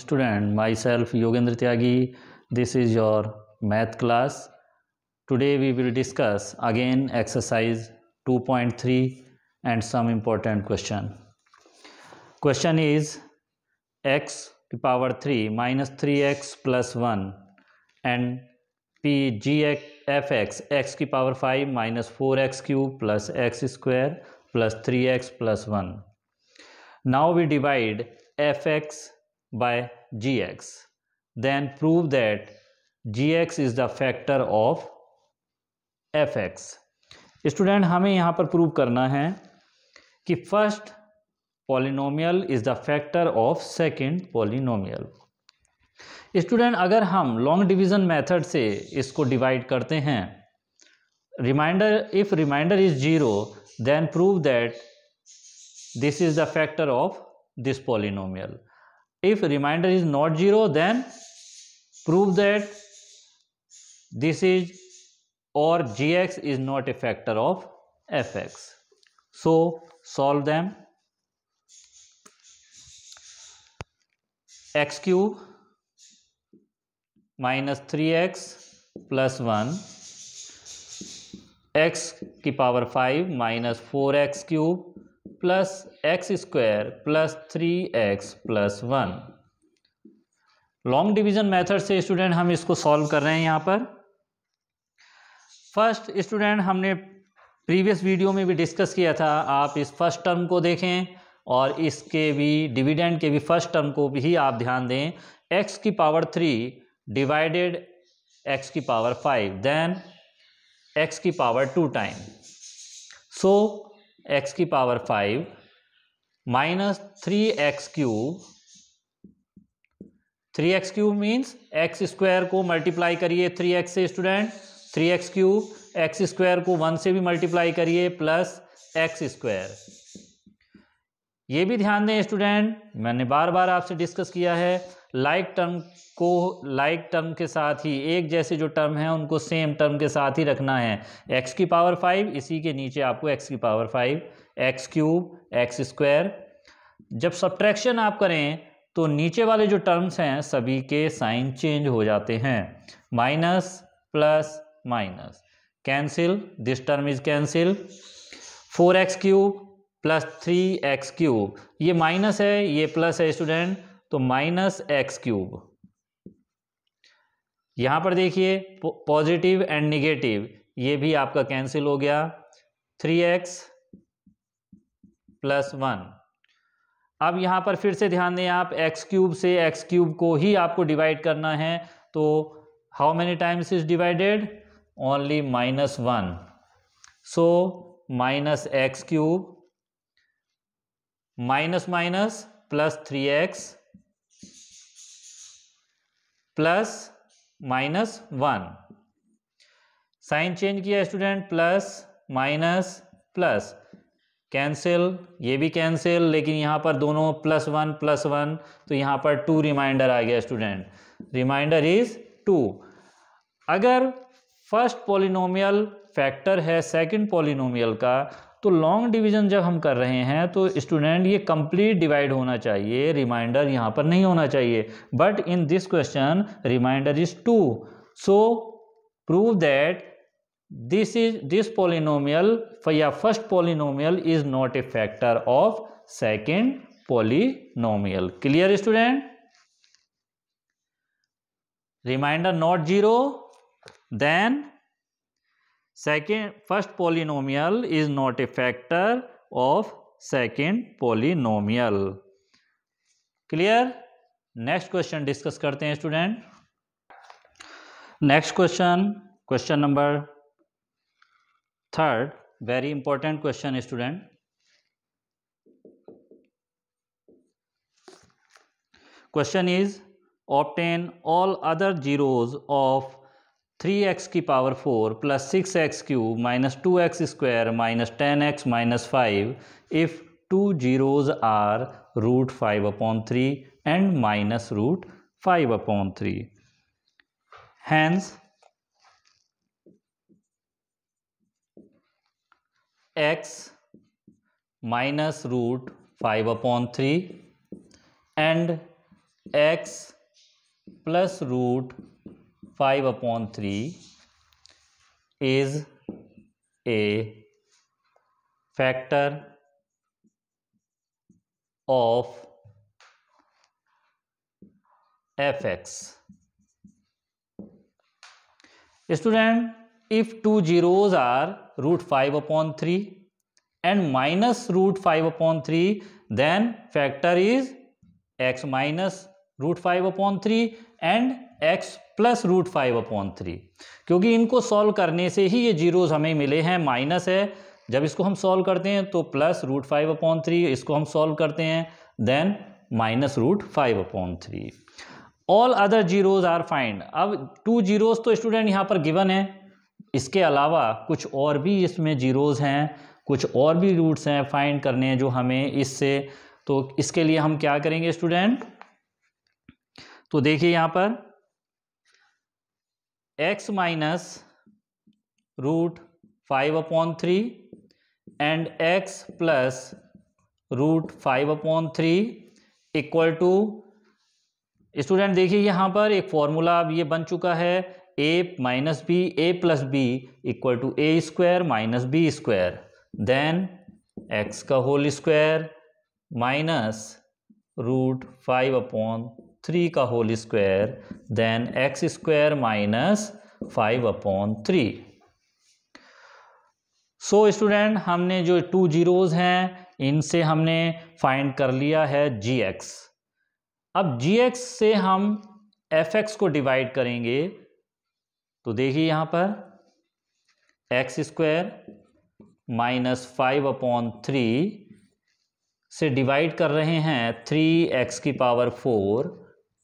student myself yogendra tyagi this is your math class today we will discuss again exercise 2.3 and some important question question is x to power 3 minus 3x plus 1 and p g f x x to fx x 5 minus four x cube plus x square plus three x plus one. Now we divide f x by gx. Then prove that gx is the factor of fx. Student हमें यहाँ पर prove करना है कि first polynomial is the factor of second polynomial student अगर हम long division method से इसको डिवाइड करते हैं remainder if remainder is zero then prove that this is the factor of this polynomial if remainder is not 0 then prove that this is or gx is not a factor of fx. So, solve them x cube minus 3x plus 1 x की power 5 minus four x cube plus x square plus three x plus one long division method से student हम इसको solve कर रहे हैं यहाँ पर first student हमने प्रीवियस वीडियो में भी डिस्कस किया था आप इस फर्स्ट टर्म को देखें और इसके भी डिविडेंड के भी फर्स्ट टर्म को भी आप ध्यान दें एक्स की पावर थ्री डिवाइडेड एक्स की पावर फाइव देन एक्स की power two time so x की power five minus three x cube three x cube means x square को मल्टीप्लाई करिए थ्री एक्स से student three x cube x square को one से भी multiply करिए plus x square ये भी ध्यान दें स्टूडेंट मैंने बार बार आपसे डिस्कस किया है लाइक टर्म को लाइक like टर्म के साथ ही एक जैसे जो टर्म है उनको सेम टर्म के साथ ही रखना है एक्स की पावर फाइव इसी के नीचे आपको एक्स की power five x cube x square जब सब्ट्रैक्शन आप करें तो नीचे वाले जो टर्म्स हैं सभी के साइन चेंज हो जाते हैं minus plus minus cancel this term is cancel four x cube plus three x cube ये माइनस है ये प्लस है स्टूडेंट तो माइनस एक्स क्यूब यहां पर देखिए पॉजिटिव एंड निगेटिव ये भी आपका कैंसिल हो गया थ्री एक्स प्लस वन अब यहां पर फिर से ध्यान दें आप एक्स क्यूब से एक्स क्यूब को ही आपको डिवाइड करना है तो how many times is divided only minus one so minus x cube minus minus plus three x plus minus one sign change किया student plus minus plus cancel ये भी कैंसिल लेकिन यहाँ पर दोनों प्लस वन प्लस वन तो यहाँ पर टू रिमाइंडर आ गया स्टूडेंट रिमाइंडर इज टू अगर फर्स्ट पॉलिनोमियल फैक्टर है सेकंड पॉलिनोमियल का तो लॉन्ग डिवीजन जब हम कर रहे हैं तो स्टूडेंट ये कंप्लीट डिवाइड होना चाहिए रिमाइंडर यहाँ पर नहीं होना चाहिए but in this question remainder is two so prove that this is this polynomial या first polynomial is not a factor of second polynomial clear student remainder not zero then second first polynomial is not a factor of second polynomial clear next question discuss करते हैं student next question question number third very important question student question is obtain all other zeros of three x की power four plus six x cube minus two x square minus ten x minus five if two zeros are root five upon three and minus root five upon three hence x minus root five upon three and x plus root 5 upon 3 is a factor of fx. Student, if two zeros are root 5 upon 3 and minus root 5 upon 3, then factor is x minus root 5 upon 3 and x plus root five upon three क्योंकि इनको solve करने से ही ये zeros हमें मिले हैं minus है जब इसको हम सॉल्व करते हैं तो plus root five upon three इसको हम सॉल्व करते हैं then minus root five upon three all other zeros are find अब टू जीरोज़ तो स्टूडेंट यहाँ पर गिवन है इसके अलावा कुछ और भी इसमें जीरोज़ हैं कुछ और भी रूट्स हैं फाइंड करने हैं जो हमें इससे तो इसके लिए हम क्या करेंगे स्टूडेंट तो देखिए यहाँ पर x minus root five upon three and x plus root five upon three equal to student देखिए यहाँ पर एक फॉर्मूला अब ये बन चुका है a minus b a plus b equal to a square minus b square then x का whole square minus root five upon three का whole square then x square minus five upon three so student हमने जो two zeros हैं इनसे हमने find कर लिया है जी एक्स अब जी एक्स से हम एफ एक्स को डिवाइड करेंगे तो देखिए यहां पर x square minus five upon three से डिवाइड कर रहे हैं थ्री एक्स की power four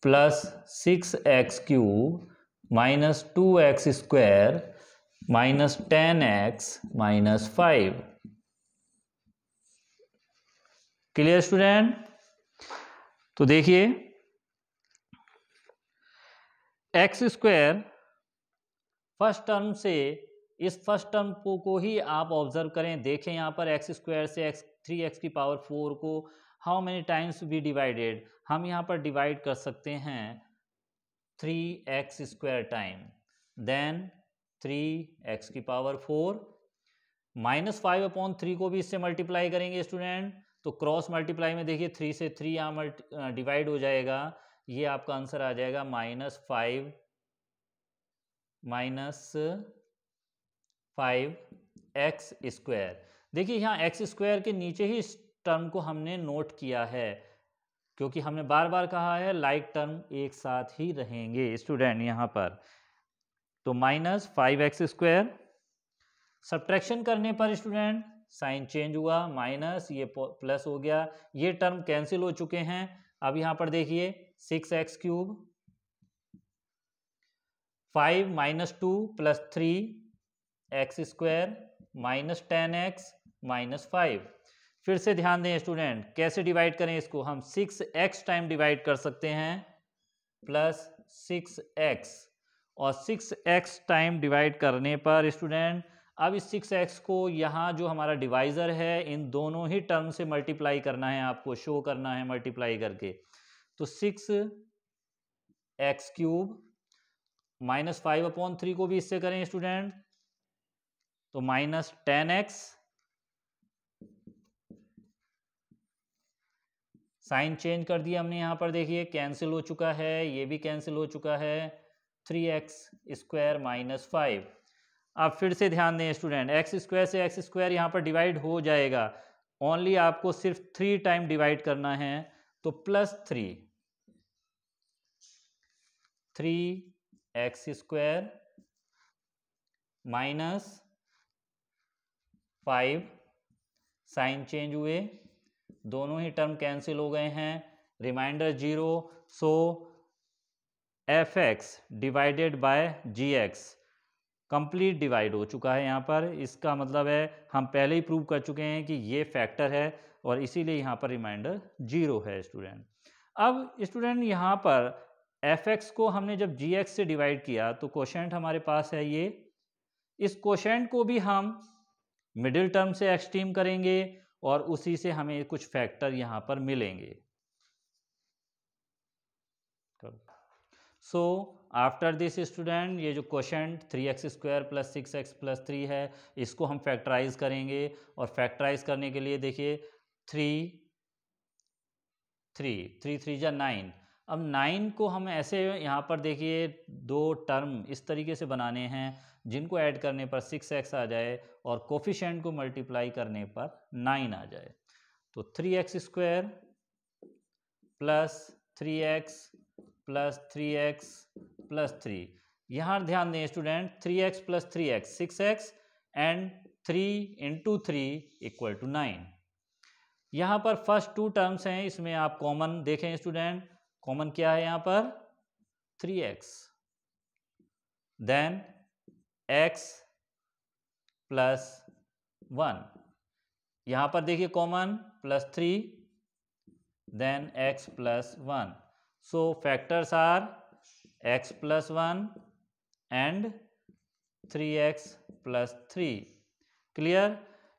plus six x cube minus two x square minus ten x minus five clear student तो देखिए एक्स स्क्वायर फर्स्ट टर्म से इस फर्स्ट टर्म को, को ही आप ऑब्जर्व करें देखें यहां पर एक्स स्क्वायर से एक्स थ्री एक्स की पावर फोर को how many times we divided हम यहाँ पर डिवाइड कर सकते हैं three x square time then three x की power four minus five upon three को भी इससे मल्टीप्लाई करेंगे स्टूडेंट तो क्रॉस मल्टीप्लाई में देखिए थ्री से थ्री यहाँ डिवाइड हो जाएगा ये आपका आंसर आ जाएगा minus five minus five x square देखिए यहाँ एक्स स्क्वायर के नीचे ही टर्म को हमने नोट किया है क्योंकि हमने बार बार कहा है लाइक टर्म एक साथ ही रहेंगे स्टूडेंट यहाँ पर तो minus five x square subtraction करने पर स्टूडेंट साइन चेंज हुआ माइनस ये प्लस हो गया ये टर्म कैंसिल हो चुके हैं अब यहाँ पर देखिए six x cube five minus two plus three x square minus ten x minus five फिर से ध्यान दें स्टूडेंट कैसे डिवाइड करें इसको हम सिक्स एक्स टाइम डिवाइड कर सकते हैं प्लस सिक्स एक्स और सिक्स एक्स टाइम डिवाइड करने पर स्टूडेंट अब इस सिक्स एक्स को यहाँ जो हमारा डिवाइज़र है इन दोनों ही टर्म से मल्टीप्लाई करना है आपको शो करना है मल्टीप्लाई करके तो six x cube minus five upon three को भी इससे करें स्टूडेंट तो minus ten x sign change कर दिया हमने यहाँ पर देखिए कैंसिल हो चुका है ये भी कैंसिल हो चुका है three x square minus five आप फिर से ध्यान दें स्टूडेंट एक्स स्क्वायर से एक्स स्क्वायर यहाँ पर डिवाइड हो जाएगा ओनली आपको सिर्फ थ्री टाइम डिवाइड करना है तो plus three three x square minus five sign change हुए दोनों ही टर्म कैंसिल हो गए हैं remainder zero so f x divided by g x complete divide हो चुका है यहाँ पर इसका मतलब है हम पहले ही प्रूव कर चुके हैं कि ये फैक्टर है और इसीलिए यहाँ पर रिमाइंडर जीरो है स्टूडेंट अब स्टूडेंट यहाँ पर एफ एक्स को हमने जब जी एक्स से डिवाइड किया तो क्वेश्चन हमारे पास है ये इस क्वेश्चन को भी हम मिडिल टर्म से एक्सट्रीम करेंगे और उसी से हमें कुछ फैक्टर यहाँ पर मिलेंगे सो आफ्टर दिस स्टूडेंट ये जो question three x square plus six x plus three है इसको हम फैक्टराइज करेंगे और फैक्टराइज करने के लिए देखिए थ्री थ्री थ्री थ्री या नाइन अब नाइन को हम ऐसे यहाँ पर देखिए दो टर्म इस तरीके से बनाने हैं जिनको ऐड करने पर सिक्स एक्स आ जाए और कोफिशेंट को मल्टीप्लाई करने पर नाइन आ जाए तो three x square plus three x plus three x plus three यहाँ ध्यान दें student three x plus three x six x and three into three equal to nine यहाँ पर फर्स्ट टू टर्म्स हैं इसमें आप कॉमन देखें स्टूडेंट कॉमन क्या है यहां पर three x then x plus one यहां पर देखिए common plus three then x plus one so factors are x plus one and three x plus three clear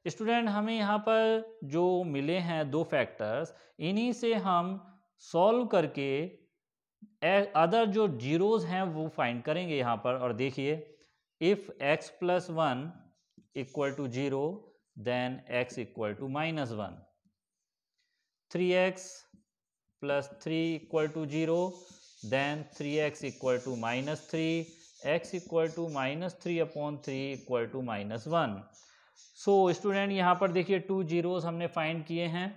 student हमें यहाँ पर जो मिले हैं दो फैक्टर्स इन्हीं से हम सॉल्व करके अदर जो जीरोज़ हैं वो फाइंड करेंगे यहाँ पर और देखिए if x plus one equal to zero then x equal to minus one three x plus three equal to zero then three x equal to minus three x equal to minus three upon three equal to minus one so student यहाँ पर देखिए two zeros हमने find किए हैं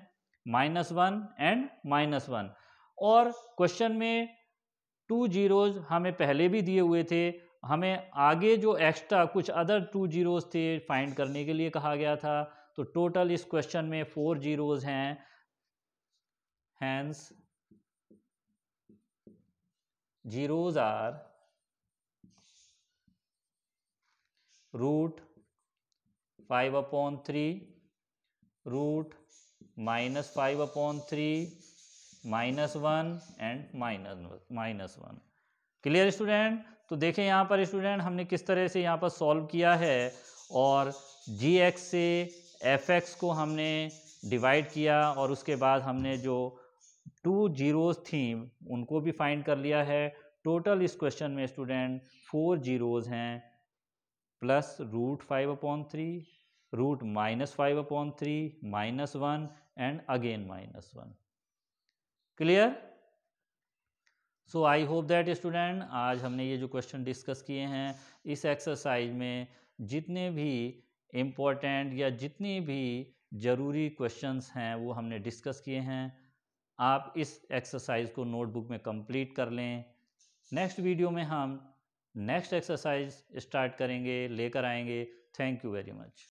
minus one and minus one और question में two zeros हमें पहले भी दिए हुए थे हमें आगे जो एक्स्ट्रा कुछ अदर टू जीरोज थे फाइंड करने के लिए कहा गया था तो टोटल इस क्वेश्चन में फोर जीरोज हैं hence zeros are root five upon three root minus five upon three minus one and minus minus one clear student तो देखें यहाँ पर स्टूडेंट हमने किस तरह से यहाँ पर सॉल्व किया है और जी एक्स से एफ एक्स को हमने डिवाइड किया और उसके बाद हमने जो टू जीरोज़ थी उनको भी फाइंड कर लिया है टोटल इस क्वेश्चन में स्टूडेंट फोर जीरोज़ हैं plus root five upon three root minus five upon three minus one and again minus 1 clear so I hope that student आज हमने ये जो क्वेश्चन डिस्कस किए हैं इस एक्सरसाइज में जितने भी इम्पोर्टेंट या जितने भी ज़रूरी क्वेश्चंस हैं वो हमने डिस्कस किए हैं आप इस एक्सरसाइज को नोटबुक में कंप्लीट कर लें नेक्स्ट वीडियो में हम नेक्स्ट एक्सरसाइज स्टार्ट करेंगे लेकर आएंगे थैंक यू वेरी मच